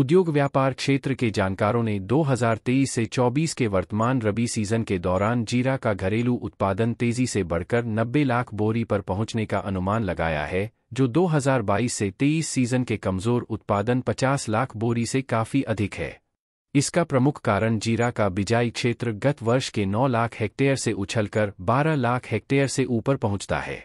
उद्योग व्यापार क्षेत्र के जानकारों ने 2023 से 24 के वर्तमान रबी सीजन के दौरान जीरा का घरेलू उत्पादन तेजी से बढ़कर 90 लाख बोरी पर पहुंचने का अनुमान लगाया है जो 2022 से 23 सीजन के कमजोर उत्पादन 50 लाख बोरी से काफी अधिक है इसका प्रमुख कारण जीरा का बिजाई क्षेत्र गत वर्ष के 9 लाख हेक्टेयर से उछलकर 12 लाख हेक्टेयर से ऊपर पहुंचता है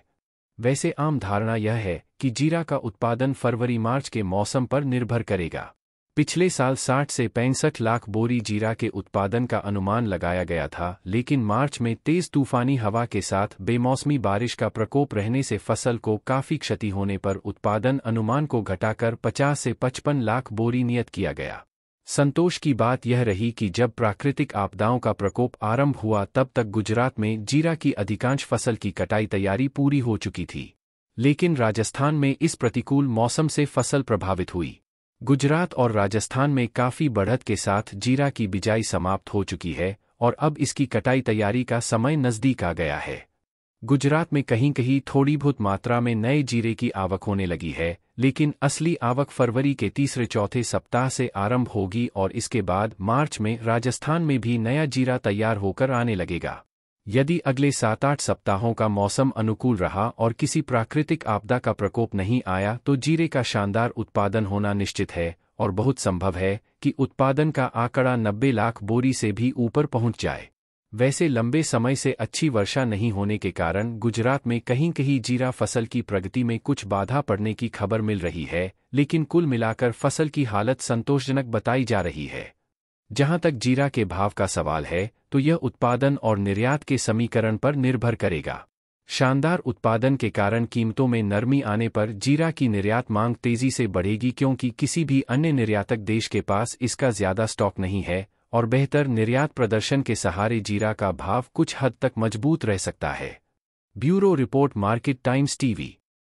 वैसे आम धारणा यह है कि जीरा का उत्पादन फरवरी मार्च के मौसम पर निर्भर करेगा पिछले साल 60 से पैंसठ लाख बोरी जीरा के उत्पादन का अनुमान लगाया गया था लेकिन मार्च में तेज तूफानी हवा के साथ बेमौसमी बारिश का प्रकोप रहने से फसल को काफी क्षति होने पर उत्पादन अनुमान को घटाकर 50 से 55 लाख बोरी नियत किया गया संतोष की बात यह रही कि जब प्राकृतिक आपदाओं का प्रकोप आरंभ हुआ तब तक गुजरात में जीरा की अधिकांश फसल की कटाई तैयारी पूरी हो चुकी थी लेकिन राजस्थान में इस प्रतिकूल मौसम से फसल प्रभावित हुई गुजरात और राजस्थान में काफी बढ़त के साथ जीरा की बिजाई समाप्त हो चुकी है और अब इसकी कटाई तैयारी का समय नजदीक आ गया है गुजरात में कहीं कहीं थोड़ी बहुत मात्रा में नए जीरे की आवक होने लगी है लेकिन असली आवक फरवरी के तीसरे चौथे सप्ताह से आरंभ होगी और इसके बाद मार्च में राजस्थान में भी नया जीरा तैयार होकर आने लगेगा यदि अगले सात आठ सप्ताहों का मौसम अनुकूल रहा और किसी प्राकृतिक आपदा का प्रकोप नहीं आया तो जीरे का शानदार उत्पादन होना निश्चित है और बहुत संभव है कि उत्पादन का आंकड़ा नब्बे लाख बोरी से भी ऊपर पहुंच जाए वैसे लंबे समय से अच्छी वर्षा नहीं होने के कारण गुजरात में कहीं कहीं जीरा फसल की प्रगति में कुछ बाधा पड़ने की खबर मिल रही है लेकिन कुल मिलाकर फसल की हालत संतोषजनक बताई जा रही है जहां तक जीरा के भाव का सवाल है तो यह उत्पादन और निर्यात के समीकरण पर निर्भर करेगा शानदार उत्पादन के कारण कीमतों में नरमी आने पर जीरा की निर्यात मांग तेजी से बढ़ेगी क्योंकि किसी भी अन्य निर्यातक देश के पास इसका ज्यादा स्टॉक नहीं है और बेहतर निर्यात प्रदर्शन के सहारे जीरा का भाव कुछ हद तक मजबूत रह सकता है bureau report Market Times TV